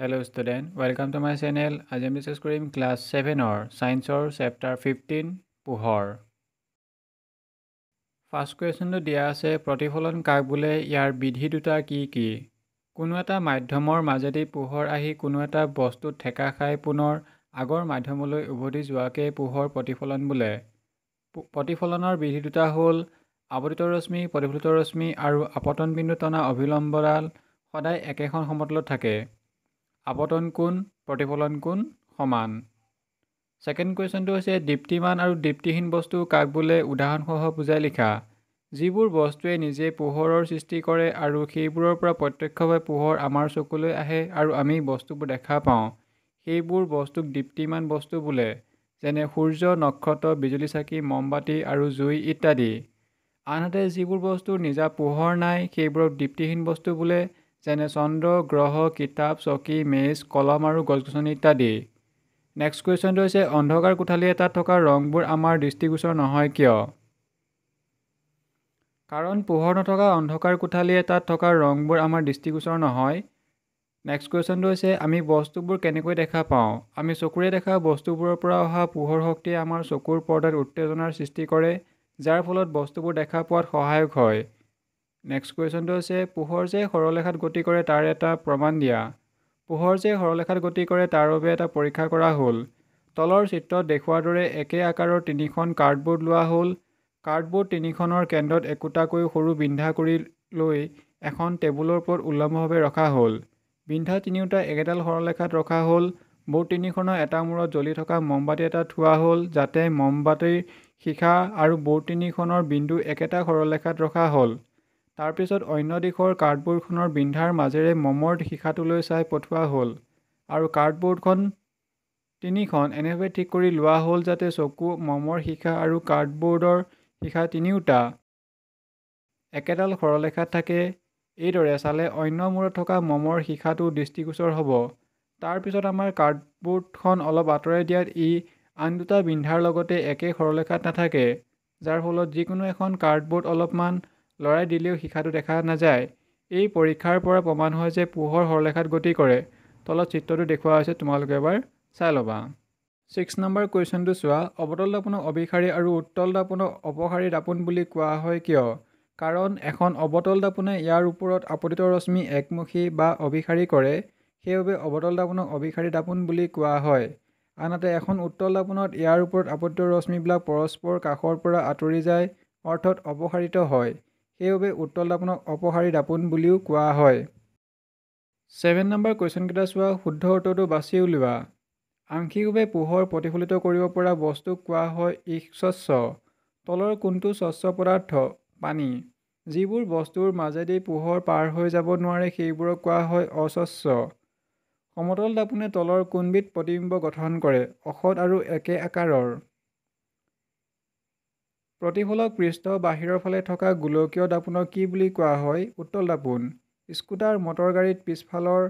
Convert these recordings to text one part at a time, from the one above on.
hello' students welcome to my channel আজি আমি discuss কৰিম ক্লাছ ছেভেনৰ ছায়েন্সৰ চেপ্টাৰ ফিফটিন পোহৰ ফাৰ্ষ্ট কুৱেশ্যনটো দিয়া আছে প্ৰতিফলন কাক বোলে ইয়াৰ বিধি দুটা কি কি কোনো এটা মাধ্যমৰ মাজেদি পোহৰ আহি কোনো এটা বস্তু ঠেকা খাই পুনৰ আগৰ মাধ্যমলৈ উভতি যোৱাকে পোহৰ প্ৰতিফলন বোলে প্ৰতিফলনৰ বিধি দুটা হ'ল আৱৰিত ৰশ্মি প্ৰতিফলিত ৰশ্মি আৰু আপতন বিন্দু টনা অভিলম্বৰাল সদায় একেখন সমতলত থাকে আৱতন কোণ প্ৰতিফলন কোণ সমান ছেকেণ্ড কুৱেশ্যনটো হৈছে দীপ্তিমান আৰু দীপ্তিহীন বস্তু কাক বোলে উদাহৰণসহ বুজাই লিখা যিবোৰ বস্তুৱে নিজে পোহৰৰ সৃষ্টি কৰে আৰু সেইবোৰৰ পৰা প্ৰত্যক্ষভাৱে পোহৰ আমাৰ চকুলৈ আহে আৰু আমি বস্তুবোৰ দেখা পাওঁ সেইবোৰ বস্তুক দীপ্তিমান বস্তু বোলে যেনে সূৰ্য নক্ষত্ৰ বিজুলী চাকি মমবাতি আৰু জুই ইত্যাদি আনহাতে যিবোৰ বস্তুৰ নিজা পোহৰ নাই সেইবোৰক দীপ্তিহীন বস্তু বোলে যেনে চন্দ্ৰ গ্ৰহ কিতাপ চকী মেজ কলম আৰু গছ গছনি ইত্যাদি নেক্সট কুৱেশ্যনটো হৈছে অন্ধকাৰ কোঠালি এটাত থকা ৰংবোৰ আমাৰ দৃষ্টিগোচৰ নহয় কিয় কাৰণ পোহৰ নথকা অন্ধকাৰ কোঠালি এটাত থকা ৰংবোৰ আমাৰ দৃষ্টিগোচৰ নহয় নেক্সট কুৱেশ্যনটো হৈছে আমি বস্তুবোৰ কেনেকৈ দেখা পাওঁ আমি চকুৰে দেখা বস্তুবোৰৰ পৰা অহা পোহৰ শক্তিয়ে আমাৰ চকুৰ পৰ্দাত উত্তেজনাৰ সৃষ্টি কৰে যাৰ ফলত বস্তুবোৰ দেখা পোৱাত সহায়ক হয় নেক্সট কুৱেশ্যনটো হৈছে পোহৰ যে সৰলেখাত গতি কৰে তাৰ এটা প্ৰমাণ দিয়া পোহৰ যে সৰলেখাত গতি কৰে তাৰ বাবে এটা পৰীক্ষা কৰা হ'ল তলৰ চিত্ৰত দেখুওৱাৰ দৰে একে আকাৰৰ তিনিখন কাৰ্ডবোৰ্ড লোৱা হ'ল কাৰ্ডবোৰ্ড তিনিখনৰ কেন্দ্ৰত একোটাকৈ সৰু বিন্ধা কৰি লৈ এখন টেবুলৰ ওপৰত উলম্বভাৱে ৰখা হ'ল বিন্ধা তিনিওটা একেডাল সৰলেখাত ৰখা হ'ল বৰ্ড তিনিখনৰ এটা মূৰত জ্বলি থকা মমবাতি এটা থোৱা হ'ল যাতে মমবাতিৰ শিখা আৰু বৰ্ড তিনিখনৰ বিন্দু একেটা সৰলেখাত ৰখা হ'ল তাৰপিছত অন্য দিশৰ কাৰ্ডবোৰ্ডখনৰ বিন্ধাৰ মাজেৰে মমৰ শিখাটোলৈ চাই পঠোৱা হ'ল আৰু কাৰ্ডবোৰ্ডখন তিনিখন এনেভাৱে ঠিক কৰি লোৱা হ'ল যাতে চকু মমৰ শিখা আৰু কাৰ্ডবোৰ্ডৰ শিখা তিনিওটা একেডাল সৰলেখাত থাকে এইদৰে চালে অন্য মূৰত থকা মমৰ শিখাটো দৃষ্টিগোচৰ হ'ব তাৰপিছত আমাৰ কাৰ্ডবোৰ্ডখন অলপ আঁতৰাই দিয়াত ই আন দুটা বিন্ধাৰ লগতে একে সৰলেখাত নাথাকে যাৰ ফলত যিকোনো এখন কাৰ্ডবোৰ্ড অলপমান লৰাই দিলেও শিখাটো দেখা নাযায় এই পৰীক্ষাৰ পৰা প্ৰমাণ হয় যে পোহৰ সৰলেখাত গতি কৰে তলত চিত্ৰটো দেখুওৱা হৈছে তোমালোকে এবাৰ চাই ল'বা ছিক্স নম্বৰ কুৱেশ্যনটো চোৱা অৱতল দাপোনক অভিসাৰী আৰু উত্তল দাপোনক অপসাৰী দাপোন বুলি কোৱা হয় কিয় কাৰণ এখন অৱতল দাপোনে ইয়াৰ ওপৰত আপতিত ৰশ্মি একমুখী বা অভিসাৰী কৰে সেইবাবে অৱতল দাপোনক অভিসাৰী দাপোন বুলি কোৱা হয় আনহাতে এখন উত্তল দাপোনত ইয়াৰ ওপৰত আপতিত ৰশ্মিবিলাক পৰস্পৰ কাষৰ পৰা আঁতৰি যায় অৰ্থাৎ অপসাৰিত হয় সেইবাবে উত্তল দাপোনক অপহাৰী দাপোন বুলিও কোৱা হয় ছেভেন নম্বৰ কুৱেশ্যনকেইটা চোৱা শুদ্ধ উত্তৰটো বাছি উলিওৱা আংশিকভাৱে পোহৰ প্ৰতিফলিত কৰিব পৰা বস্তুক কোৱা হয় স্বচ্ছ তলৰ কোনটো স্বচ্ছ পদাৰ্থ পানী যিবোৰ বস্তুৰ মাজেদি পোহৰ পাৰ হৈ যাব নোৱাৰে সেইবোৰক কোৱা হয় অস্বচ্ছ সমতল দাপোনে তলৰ কোনবিধ প্ৰতিবিম্ব গঠন কৰে অসৎ আৰু একে আকাৰৰ প্ৰতিফলক পৃষ্ঠ বাহিৰৰ ফালে থকা গোলকীয় দাপোনক কি বুলি কোৱা হয় উত্তল দাপোন স্কুটাৰ মটৰ গাড়ীত পিছফালৰ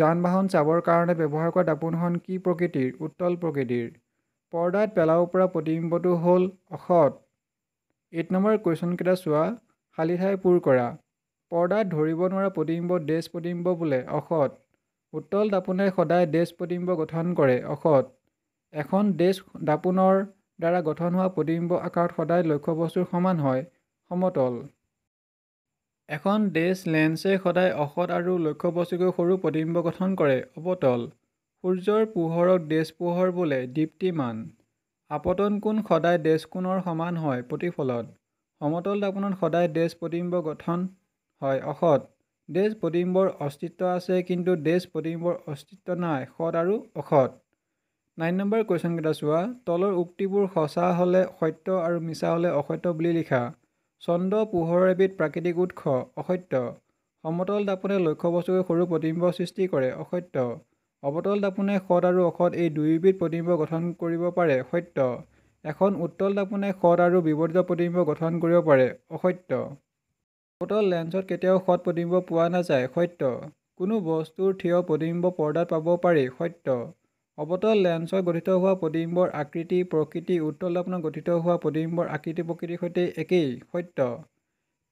যান বাহন চাবৰ কাৰণে ব্যৱহাৰ কৰা দাপোনখন কি প্ৰকৃতিৰ উত্তল প্ৰকৃতিৰ পৰ্দাত পেলাব পৰা প্ৰতিবিম্বটো হ'ল অসৎ এইট নম্বৰ কুৱেশ্যনকেইটা চোৱা খালী ঠাই পূৰ কৰা পৰ্দাত ধৰিব নোৱাৰা প্ৰতিম্ব ড্ৰেছ প্ৰতিম্ব বোলে অসৎ উত্তল দাপোনে সদায় ড্ৰেছ প্ৰতিম্ব গঠন কৰে অসৎ এখন ড্ৰেছ দাপোনৰ দ্বাৰা গঠন হোৱা প্ৰতিম্ব আকাৰত সদায় লক্ষ্য বস্তুৰ সমান হয় সমতল এখন ডেছ লেন্সে সদায় অসৎ আৰু লক্ষ্য বস্তুকৈ সৰু প্ৰতিম্ব গঠন কৰে অৱতল সূৰ্যৰ পোহৰক ডেছ পোহৰ বোলে দীপ্তিমান আপতন কোণ সদায় ডেছ কোণৰ সমান হয় প্ৰতিফলন সমতল দাপোনত সদায় ডেছ প্ৰতিম্ব গঠন হয় অসৎ ডেছ প্ৰতিম্বৰ অস্তিত্ব আছে কিন্তু ডেছ প্ৰতিম্বৰ অস্তিত্ব নাই সৎ আৰু অসৎ নাইন নম্বৰ কুৱেশ্যনকেইটা চোৱা তলৰ উক্তিবোৰ সঁচা হ'লে সত্য আৰু মিছা হ'লে অসত্য বুলি লিখা চন্দ্ৰ পোহৰ এবিধ প্ৰাকৃতিক উৎস অসত্য সমতল দাপোনে লক্ষ্য বস্তুকৈ সৰু প্ৰতিম্ব সৃষ্টি কৰে অসত্য অৱতল দাপোনে সৎ আৰু অসৎ এই দুয়োবিধ প্ৰতিম্ব গঠন কৰিব পাৰে সত্য এখন উত্তল দাপোনে সৎ আৰু বিৱৰ্জিত প্ৰতিম্ব গঠন কৰিব পাৰে অসত্য অৱতল লেন্সত কেতিয়াও সৎ প্ৰতিম্ব পোৱা নাযায় সত্য কোনো বস্তুৰ থিয় প্ৰতিম্ব পৰ্দাত পাব পাৰি সত্য অৱতল লেন্সৰ গঠিত হোৱা প্ৰতিম্বৰ আকৃতি প্ৰকৃতি উত্তল দৰ্পণত গঠিত হোৱা প্ৰতিম্বৰ আকৃতি প্ৰকৃতিৰ সৈতে একেই সত্য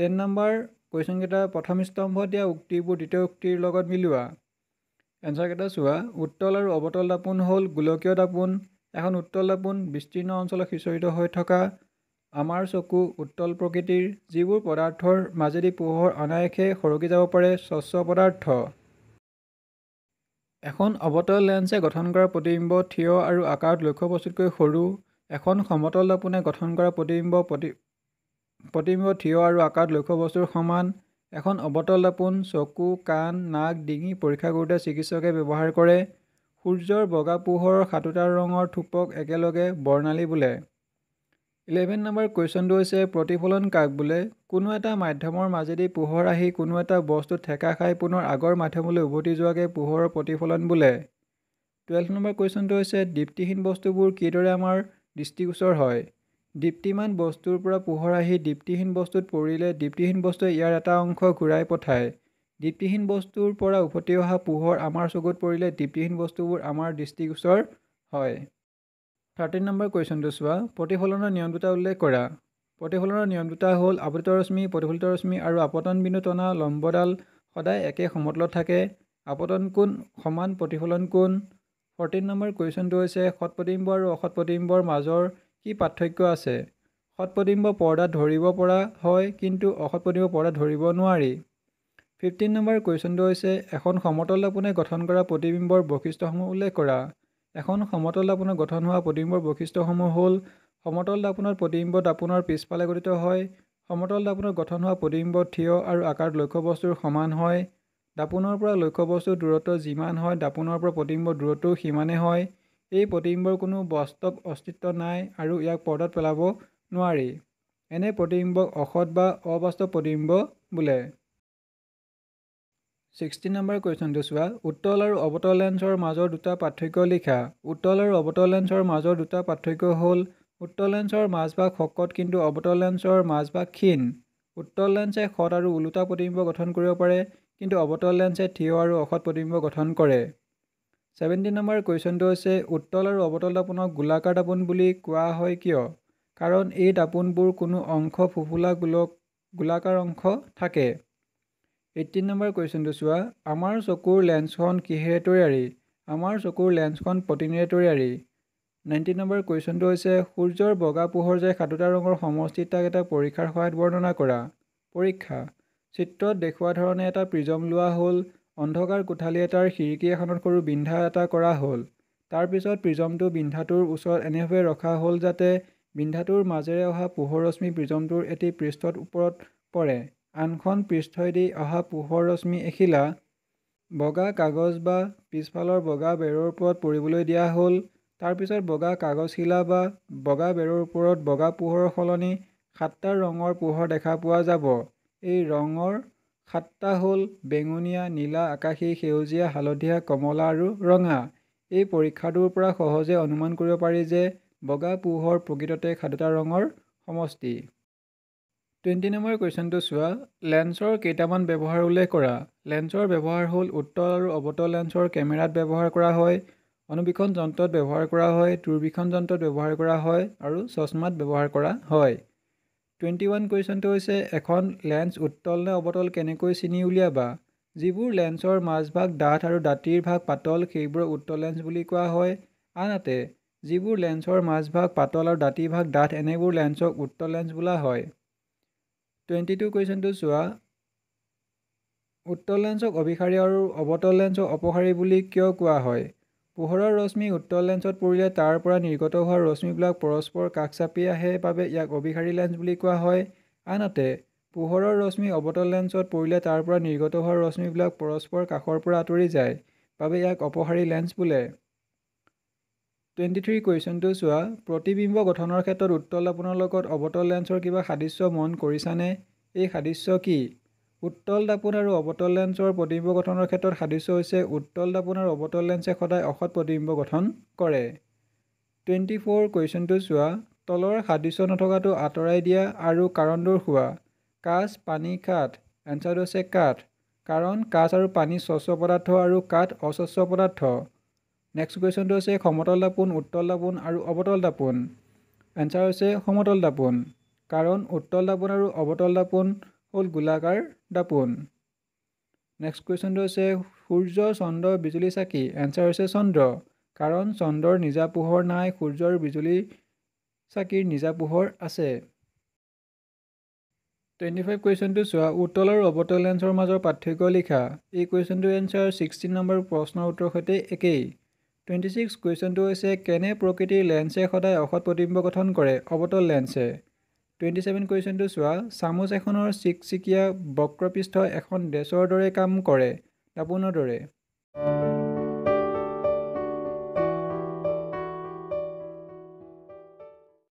টেন নম্বৰ কুৱেশ্যনকেইটা প্ৰথম স্তম্ভ দিয়া উক্তিবোৰ দ্বিতীয় উক্তিৰ লগত মিলোৱা এনচাৰকেইটা চোৱা উত্তল আৰু অৱতল দাপোন হ'ল গোলকীয় দাপোন এখন উত্তল দাপোন বিস্তীৰ্ণ অঞ্চলত সিঁচৰিত হৈ থকা আমাৰ চকু উত্তল প্ৰকৃতিৰ যিবোৰ পদাৰ্থৰ মাজেদি পোহৰ অনায়াসে সৰকি যাব পাৰে স্বচ্ছ পদাৰ্থ এখন অৱতল লেন্সে গঠন কৰা প্ৰতিবিম্ব থিয় আৰু আকাৰত লক্ষ্য বস্তুতকৈ সৰু এখন সমতল দাপোনে গঠন কৰা প্ৰতিবিম্ব প্ৰতিবিম্ব থিয় আৰু আকাৰত লক্ষ্য বস্তুৰ সমান এখন অৱতল দাপোন চকু কাণ নাক ডিঙি পৰীক্ষা কৰোঁতে চিকিৎসকে ব্যৱহাৰ কৰে সূৰ্যৰ বগা পোহৰৰ সাতোটা ৰঙৰ থোপক একেলগে বৰ্ণালী বোলে ইলেভেন নম্বৰ কুৱেশ্যনটো হৈছে প্ৰতিফলন কাক বোলে কোনো এটা মাধ্যমৰ মাজেদি পোহৰ আহি কোনো এটা বস্তু ঠেকা খাই পুনৰ আগৰ মাধ্যমলৈ উভতি যোৱাকৈ পোহৰৰ প্ৰতিফলন বোলে টুৱেল্ভ নম্বৰ কুৱেশ্যনটো হৈছে দীপ্তিহীন বস্তুবোৰ কিদৰে আমাৰ দৃষ্টিগোচৰ হয় দীপ্তিমান বস্তুৰ পৰা পোহৰ আহি দীপ্তিহীন বস্তুত পৰিলে দীপ্তিহীন বস্তুৱে ইয়াৰ এটা অংশ ঘূৰাই পঠায় দীপ্তিহীন বস্তুৰ পৰা উভতি অহা পোহৰ আমাৰ চকুত পৰিলে দীপ্তিহীন বস্তুবোৰ আমাৰ দৃষ্টিগোচৰ হয় থাৰ্টিন নম্বৰ কুৱেশ্যনটো চোৱা প্ৰতিফলনৰ নিয়ম দুটা উল্লেখ কৰা প্ৰতিফলনৰ নিয়ম দুটা হ'ল আপতিত ৰশ্মি প্ৰতিফলিত ৰশ্মি আৰু আপতন বিন্দু টনা লম্বডাল সদায় একে সমতলত থাকে আপতন কোন সমান প্ৰতিফলন কোন ফৰ্টিন নম্বৰ কুৱেশ্যনটো হৈছে সৎ প্ৰতিম্ব আৰু অসৎ প্ৰতিম্বৰ মাজৰ কি পাৰ্থক্য আছে সৎ প্ৰতিম্ব পৰ্দাত ধৰিব পৰা হয় কিন্তু অসৎ প্ৰতিম্ব পৰ্দাত ধৰিব নোৱাৰি ফিফটিন নম্বৰ কুৱেশ্যনটো হৈছে এখন সমতল আপোনাৰ গঠন কৰা প্ৰতিবিম্বৰ বৈশিষ্ট্যসমূহ উল্লেখ কৰা এখন সমতল দাপোনত গঠন হোৱা প্ৰতিম্বৰ বৈশিষ্ট্যসমূহ হ'ল সমতল দাপোনত প্ৰতিম্ব দাপোনৰ পিছফালে গঠিত হয় সমতল দাপোনত গঠন হোৱা প্ৰতিম্ব থিয় আৰু আকাৰ লক্ষ্যবস্তুৰ সমান হয় দাপোনৰ পৰা লক্ষ্যবস্তুৰ দূৰত্ব যিমান হয় দাপোনৰ পৰা প্ৰতিম্বৰ দূৰত্বও সিমানেই হয় এই প্ৰতিম্বৰ কোনো বাস্তৱ অস্তিত্ব নাই আৰু ইয়াক পৰ্দাত পেলাব নোৱাৰি এনে প্ৰতিম্বক অসৎ বা অবাস্তৱ প্ৰতিম্ব বোলে ছিক্সটিন নম্বৰ কুৱেশ্যনটো চোৱা উত্তল আৰু অৱতল লেন্সৰ মাজৰ দুটা পাৰ্থক্য লিখা উত্তল আৰু অৱতল লেন্সৰ মাজৰ দুটা পাৰ্থক্য হ'ল উত্তল লেন্সৰ মাজভাগ শকত কিন্তু অৱতল লেন্সৰ মাজভাগ ক্ষীণ উত্তল লেন্সে সৎ আৰু ওলোটা প্ৰতিম্ব গঠন কৰিব পাৰে কিন্তু অৱতল লেন্সে থিয় আৰু অসৎ প্ৰতিম্ব গঠন কৰে ছেভেণ্টিন নাম্বাৰ কুৱেশ্যনটো হৈছে উত্তল আৰু অৱতল দাপোনক গোলাকাৰ দাপোন বুলি কোৱা হয় কিয় কাৰণ এই দাপোনবোৰ কোনো অংশ ফুফুলা গোলক গোলাকাৰ অংশ থাকে এইটিন নম্বৰ কুৱেশ্যনটো চোৱা আমাৰ চকুৰ লেন্সখন কিহেৰে তৈয়াৰী আমাৰ চকুৰ লেন্সখন প্ৰটিনেৰে তৈয়াৰী নাইণ্টিন নম্বৰ কুৱেশ্যনটো হৈছে সূৰ্যৰ বগা পোহৰ যে সাতোটা ৰঙৰ সমষ্টিত তাক এটা পৰীক্ষাৰ সহায়ত বৰ্ণনা কৰা পৰীক্ষা চিত্ৰত দেখুওৱা ধৰণে এটা প্ৰিজম লোৱা হ'ল অন্ধকাৰ কোঠালি এটাৰ খিৰিকী এখনত সৰু বিন্ধা এটা কৰা হ'ল তাৰপিছত প্ৰিজমটো বিন্ধাটোৰ ওচৰত এনেভাৱে ৰখা হ'ল যাতে বিন্ধাটোৰ মাজেৰে অহা পোহৰ ৰশ্মি প্ৰিজমটোৰ এটি পৃষ্ঠত ওপৰত পৰে আনখন পৃষ্ঠই দি অহা পোহৰ ৰশ্মি এখিলা বগা কাগজ বা পিছফালৰ বগা বেৰৰ ওপৰত পৰিবলৈ দিয়া হ'ল তাৰপিছত বগা কাগজশিলা বা বগা বেৰৰ ওপৰত বগা পোহৰৰ সলনি সাতটা ৰঙৰ পোহৰ দেখা পোৱা যাব এই ৰঙৰ সাতটা হ'ল বেঙুনীয়া নীলা আকাশী সেউজীয়া হালধীয়া কমলা আৰু ৰঙা এই পৰীক্ষাটোৰ পৰা সহজে অনুমান কৰিব পাৰি যে বগা পোহৰ প্ৰকৃততে সাতোটা ৰঙৰ সমষ্টি টুৱেণ্টি নম্বৰ কুৱেশ্যনটো চোৱা লেন্সৰ কেইটামান ব্যৱহাৰ উল্লেখ কৰা লেন্সৰ ব্যৱহাৰ হ'ল উত্তল আৰু অৱতল লেন্সৰ কেমেৰাত ব্যৱহাৰ কৰা হয় অনুবীক্ষণ যন্ত্ৰত ব্যৱহাৰ কৰা হয় দূৰবীক্ষণ যন্ত্ৰত ব্যৱহাৰ কৰা হয় আৰু চশমাত ব্যৱহাৰ কৰা হয় টুৱেণ্টি ওৱান কুৱেশ্যনটো হৈছে এখন লেন্স উত্তল নে অৱতল কেনেকৈ চিনি উলিয়াবা যিবোৰ লেন্সৰ মাজভাগ ডাঠ আৰু দাঁতিৰ ভাগ পাতল সেইবোৰক উত্তল লেন্স বুলি কোৱা হয় আনহাতে যিবোৰ লেন্সৰ মাজভাগ পাতল আৰু দাঁতিৰ ভাগ ডাঠ এনেবোৰ লেন্সক উত্তল লেন্স বোলা হয় টুৱেণ্টি টু কুৱেশ্যনটো চোৱা উত্তৰ লেন্সক অভিসাৰী আৰু অৱতল লেন্সক অপসাৰী বুলি কিয় কোৱা হয় পোহৰৰ ৰশ্মি উত্তৰ লেন্সত পৰিলে তাৰ পৰা নিৰ্গত হোৱা ৰশ্মিবিলাক পৰস্পৰ কাষ চাপি আহে বাবে ইয়াক অভিসাৰী লেন্স বুলি কোৱা হয় আনহাতে পোহৰৰ ৰশ্মি অৱতল লেন্সত পৰিলে তাৰ পৰা নিৰ্গত হোৱা ৰশ্মিবিলাক পৰস্পৰ কাষৰ পৰা আঁতৰি যায় বাবে ইয়াক অপসাৰী লেন্স বোলে টুৱেণ্টি থ্ৰী কুৱেশ্যনটো চোৱা প্ৰতিবিম্ব গঠনৰ ক্ষেত্ৰত উত্তল দাপোনৰ লগত অৱতল লেন্সৰ কিবা সাদৃশ্য মন কৰিছানে এই সাদৃশ্য কি উত্তল দাপোন আৰু অৱতল লেন্সৰ প্ৰতিবিম্ব গঠনৰ ক্ষেত্ৰত সাদৃশ্য হৈছে উত্তল দাপোন আৰু অৱতল লেন্সে সদায় অসৎ প্ৰতিবিম্ব গঠন কৰে টুৱেণ্টি ফ'ৰ কুৱেশ্যনটো চোৱা তলৰ সাদৃশ্য নথকাটো আঁতৰাই দিয়া আৰু কাৰণ দূৰ হোৱা কাঁচ পানী কাঠ এনচাৰটো হৈছে কাঠ কাৰণ কাঁচ আৰু পানী স্বচ্ছ পদাৰ্থ আৰু কাঠ অস্বচ্ছ পদাৰ্থ নেক্সট কুৱেশ্যনটো হৈছে সমতল দাপোন উত্তল দাপোন আৰু অৱতল দাপোন এনচাৰ হৈছে সমতল দাপোন কাৰণ উত্তল দাপোন আৰু অৱতল দাপোন হ'ল গোলাকাৰ দাপোন নেক্সট কুৱেশ্যনটো হৈছে সূৰ্য চন্দ্ৰ বিজুলী চাকি এনচাৰ হৈছে চন্দ্ৰ কাৰণ চন্দ্ৰৰ নিজা পোহৰ নাই সূৰ্যৰ বিজুলী চাকিৰ নিজা পোহৰ আছে টুৱেণ্টি ফাইভ কুৱেশ্যনটো চোৱা উত্তল আৰু অৱতল লেন্সৰ মাজৰ পাৰ্থক্য লিখা এই কুৱেশ্যনটো এনচাৰ ছিক্সটিন নম্বৰ প্ৰশ্নৰ উত্তৰৰ সৈতে একেই টুৱেণ্টি ছিক্স কুৱেশ্যনটো হৈছে কেনে প্ৰকৃতিৰ লেন্সে সদায় অসৎ প্ৰতিম্ব গঠন কৰে অৱতল লেন্সে টুৱেণ্টি ছেভেন কুৱেশ্যনটো চোৱা চামুচ এখনৰ চিকচিকীয়া বক্ৰপৃষ্ঠ এখন ড্ৰেছৰ দৰে কাম কৰে দাপোনৰ দৰে